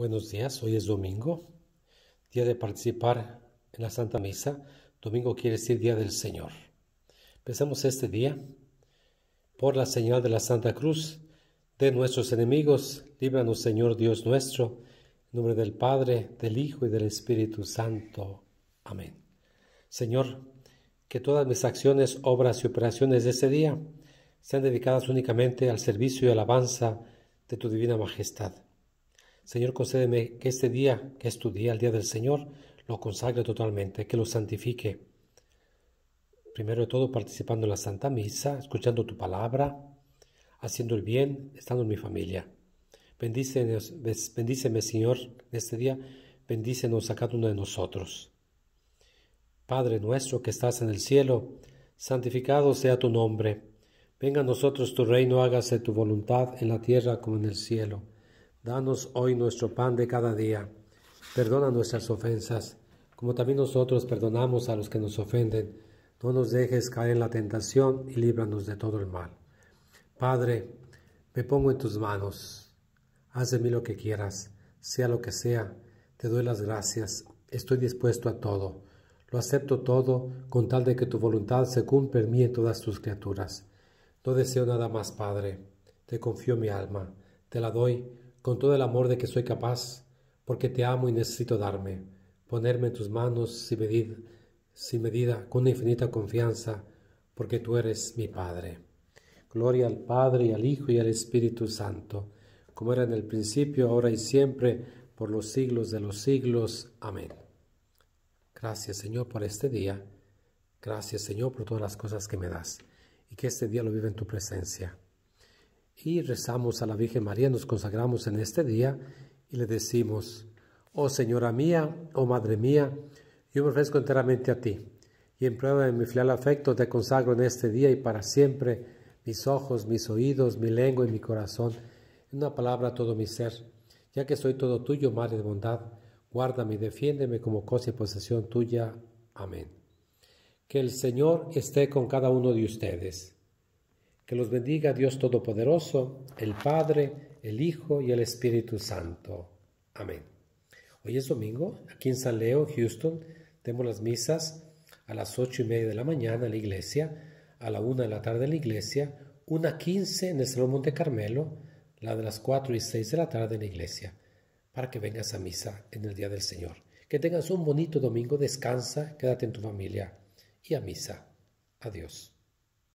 Buenos días, hoy es domingo, día de participar en la Santa Misa. Domingo quiere decir Día del Señor. Empezamos este día por la señal de la Santa Cruz de nuestros enemigos. Líbranos, Señor Dios nuestro, en nombre del Padre, del Hijo y del Espíritu Santo. Amén. Señor, que todas mis acciones, obras y operaciones de este día sean dedicadas únicamente al servicio y alabanza de tu divina majestad Señor, concédeme que este día, que es tu día, el día del Señor, lo consagre totalmente, que lo santifique. Primero de todo, participando en la Santa Misa, escuchando tu palabra, haciendo el bien, estando en mi familia. bendíceme, Señor, en este día, bendícenos a cada uno de nosotros. Padre nuestro que estás en el cielo, santificado sea tu nombre. Venga a nosotros tu reino, hágase tu voluntad en la tierra como en el cielo. Danos hoy nuestro pan de cada día. Perdona nuestras ofensas, como también nosotros perdonamos a los que nos ofenden. No nos dejes caer en la tentación y líbranos de todo el mal. Padre, me pongo en tus manos. Haz de mí lo que quieras, sea lo que sea. Te doy las gracias. Estoy dispuesto a todo. Lo acepto todo con tal de que tu voluntad se cumpla en mí y en todas tus criaturas. No deseo nada más, Padre. Te confío mi alma. Te la doy con todo el amor de que soy capaz, porque te amo y necesito darme, ponerme en tus manos sin medida, medida con infinita confianza, porque tú eres mi Padre. Gloria al Padre y al Hijo y al Espíritu Santo, como era en el principio, ahora y siempre, por los siglos de los siglos. Amén. Gracias Señor por este día. Gracias Señor por todas las cosas que me das. Y que este día lo viva en tu presencia y rezamos a la Virgen María, nos consagramos en este día y le decimos, oh Señora mía, oh Madre mía, yo me ofrezco enteramente a ti y en prueba de mi fiel afecto te consagro en este día y para siempre mis ojos, mis oídos, mi lengua y mi corazón, en una palabra todo mi ser, ya que soy todo tuyo, Madre de bondad, guárdame y defiéndeme como cosa y posesión tuya. Amén. Que el Señor esté con cada uno de ustedes. Que los bendiga Dios Todopoderoso, el Padre, el Hijo y el Espíritu Santo. Amén. Hoy es domingo, aquí en San Leo, Houston, tenemos las misas a las ocho y media de la mañana en la iglesia, a la una de la tarde en la iglesia, una quince en el Salón Monte Carmelo, la de las cuatro y seis de la tarde en la iglesia, para que vengas a misa en el día del Señor. Que tengas un bonito domingo, descansa, quédate en tu familia y a misa. Adiós.